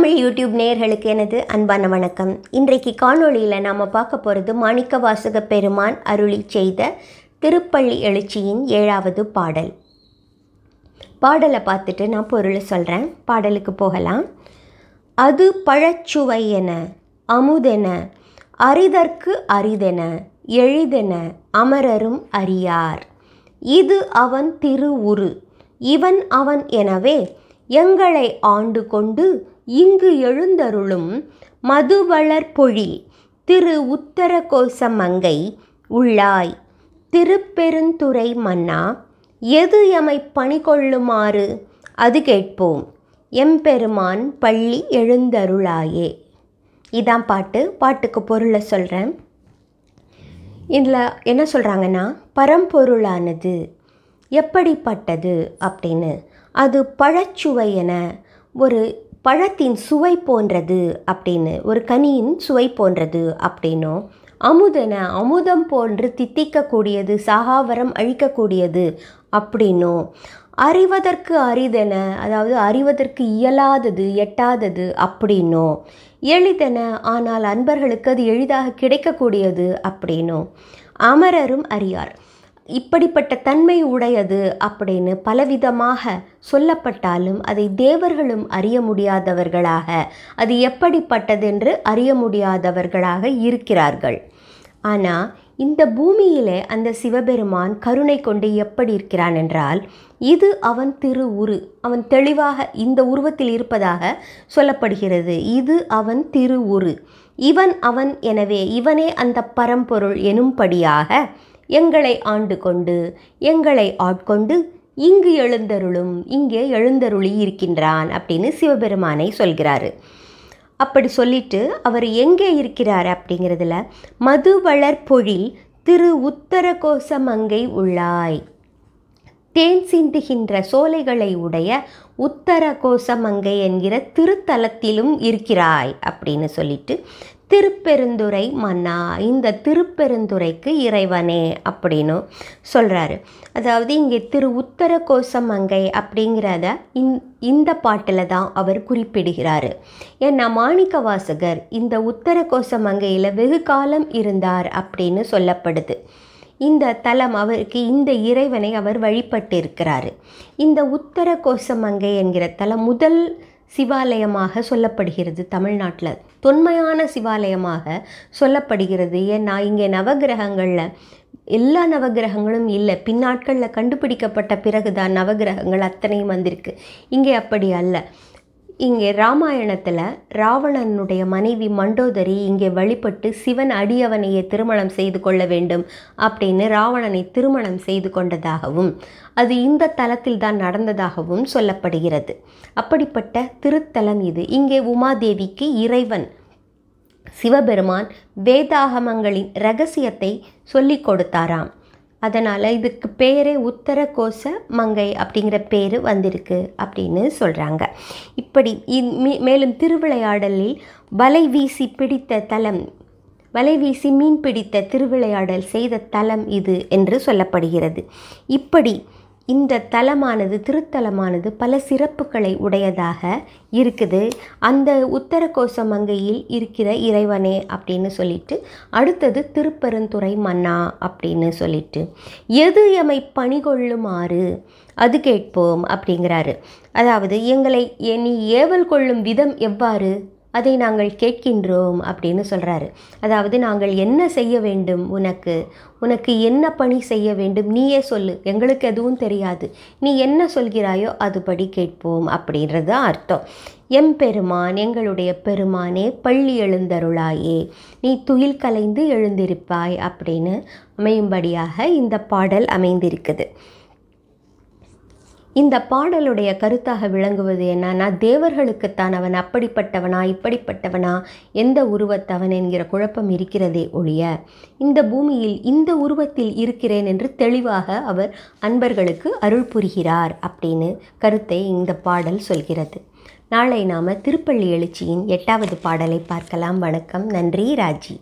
Tamil YouTube நேயர்களுக்கு எனது அன்பான வணக்கம் இன்றைக்கு காணொளியில் நாம் பார்க்க போகிறது மாணிக்க வாசக பெருமான் அருளி செய்த திருப்பள்ளி எழுச்சியின் ஏழாவது பாடல் பாடலை பார்த்துட்டு நான் பொருளை சொல்கிறேன் பாடலுக்கு போகலாம் அது பழச்சுவை என அமுதென அரிதற்கு அரிதென எழுதென அமரரும் அறியார் இது அவன் உரு இவன் அவன் எனவே எங்களை ஆண்டு கொண்டு இங்கு எழுந்தருளும் மதுவளர்பொழி திரு உத்தர கோசமங்கை உள்ளாய் திருப்பெருந்துறை மன்னா எது எமை பணி கொள்ளுமாறு அது கேட்போம் எம்பெருமான் பள்ளி எழுந்தருளாயே இதான் பாட்டு பாட்டுக்கு பொருளை சொல்கிறேன் இதில் என்ன சொல்கிறாங்கன்னா பரம்பொருளானது எப்படிப்பட்டது அப்படின்னு அது பழச்சுவை என ஒரு பழத்தின் சுவை போன்றது அப்படின்னு ஒரு கனியின் சுவை போன்றது அப்படின்னும் அமுதன அமுதம் போன்று தித்திக்கக்கூடியது சகாவரம் அழிக்கக்கூடியது அப்படின்னும் அறிவதற்கு அரிதென அதாவது அறிவதற்கு இயலாதது எட்டாதது அப்படின்னும் எளிதென ஆனால் அன்பர்களுக்கு அது எளிதாக கிடைக்கக்கூடியது அப்படின்னும் அமரரும் அறியார் இப்படிப்பட்ட தன்மை உடையது அப்படின்னு பலவிதமாக சொல்லப்பட்டாலும் அதை தேவர்களும் அறிய முடியாதவர்களாக அது எப்படிப்பட்டதென்று அறிய முடியாதவர்களாக இருக்கிறார்கள் ஆனால் இந்த பூமியிலே அந்த சிவபெருமான் கருணை கொண்டு எப்படி இருக்கிறான் என்றால் இது அவன் திரு உரு அவன் தெளிவாக இந்த உருவத்தில் இருப்பதாக சொல்லப்படுகிறது இது அவன் திரு உரு இவன் அவன் எனவே இவனே அந்த பரம்பொருள் எனும்படியாக எங்களை ஆண்டு கொண்டு எங்களை ஆட்கொண்டு இங்கு எழுந்தருளும் இங்கே எழுந்தருளி இருக்கின்றான் அப்படின்னு சிவபெருமானை சொல்கிறாரு அப்படி சொல்லிட்டு அவர் எங்கே இருக்கிறார் அப்படிங்கிறதுல மது வளர்பொழில் திரு உத்தர கோசமங்கை உள்ளாய் தேன் சிந்துகின்ற சோலைகளை உடைய உத்தர கோசமங்கை என்கிற திருத்தலத்திலும் இருக்கிறாய் அப்படின்னு சொல்லிட்டு திருப்பெருந்துரை மன்னா இந்த திருப்பெருந்துரைக்கு இறைவனே அப்படின்னு சொல்கிறாரு அதாவது இங்கே திரு உத்தர கோசமங்கை அப்படிங்கிறத இந் இந்த பாட்டில் தான் அவர் குறிப்பிடுகிறார் ஏன்னா மாணிக்க வாசகர் இந்த உத்தர கோசமங்கையில் வெகு காலம் இருந்தார் அப்படின்னு சொல்லப்படுது இந்த தலம் அவருக்கு இந்த இறைவனை அவர் வழிபட்டு இருக்கிறாரு இந்த உத்தர கோசமங்கை என்கிற தலம் முதல் சிவாலயமாக சொல்லப்படுகிறது தமிழ்நாட்டில் தொன்மையான சிவாலயமாக சொல்லப்படுகிறது ஏன்னா இங்கே நவகிரகங்களில் எல்லா நவகிரகங்களும் இல்லை பின்னாட்களில் கண்டுபிடிக்கப்பட்ட பிறகுதான் நவகிரகங்கள் அத்தனையும் வந்திருக்கு இங்கே அப்படி அல்ல இங்கே ராமாயணத்தில் ராவணனுடைய மனைவி மண்டோதரி இங்கே வழிபட்டு சிவன் அடியவனையே திருமணம் செய்து கொள்ள வேண்டும் அப்படின்னு ராவணனை திருமணம் செய்து கொண்டதாகவும் அது இந்த தலத்தில் தான் நடந்ததாகவும் சொல்லப்படுகிறது அப்படிப்பட்ட திருத்தலம் இது இங்கே உமாதேவிக்கு இறைவன் சிவபெருமான் வேதாகமங்களின் ரகசியத்தை சொல்லிக் கொடுத்தாராம் அதனால் இதுக்கு பேரே உத்தர கோச மங்கை அப்படிங்கிற பேர் வந்திருக்கு அப்படின்னு சொல்கிறாங்க இப்படி மேலும் திருவிளையாடலில் வலை வீசி பிடித்த தலம் வலை வீசி மீன் பிடித்த திருவிளையாடல் செய்த தலம் இது என்று சொல்லப்படுகிறது இப்படி இந்த தலமானது திருத்தலமானது பல சிறப்புகளை உடையதாக இருக்குது அந்த உத்தரகோச மங்கையில் இருக்கிற இறைவனே அப்படின்னு சொல்லிட்டு அடுத்தது திருப்பெருந்துறை மன்னா அப்படின்னு சொல்லிட்டு எது எமை பணி கொள்ளுமாறு அது கேட்போம் அப்படிங்கிறாரு அதாவது எங்களை நீ ஏவல் கொள்ளும் விதம் எவ்வாறு அதை நாங்கள் கேட்கின்றோம் அப்படின்னு சொல்கிறாரு அதாவது நாங்கள் என்ன செய்ய வேண்டும் உனக்கு உனக்கு என்ன பணி செய்ய வேண்டும் நீயே சொல்லு எங்களுக்கு எதுவும் தெரியாது நீ என்ன சொல்கிறாயோ அதுபடி கேட்போம் அப்படின்றது அர்த்தம் எம்பெருமான் எங்களுடைய பெருமானே பள்ளி எழுந்தருளாயே நீ துயில் கலைந்து எழுந்திருப்பாய் அப்படின்னு அமையும்படியாக இந்த பாடல் அமைந்திருக்குது இந்த பாடலுடைய கருத்தாக விளங்குவது என்னன்னா தேவர்களுக்குத்தான் அவன் அப்படிப்பட்டவனா இப்படிப்பட்டவனா எந்த உருவத்தவன் என்கிற குழப்பம் இருக்கிறதே ஒழிய இந்த பூமியில் இந்த உருவத்தில் இருக்கிறேன் என்று தெளிவாக அவர் அன்பர்களுக்கு அருள் புரிகிறார் அப்படின்னு கருத்தை இந்த பாடல் சொல்கிறது நாளை நாம் திருப்பள்ளி எழுச்சியின் எட்டாவது பாடலை பார்க்கலாம் வணக்கம் நன்றி ராஜி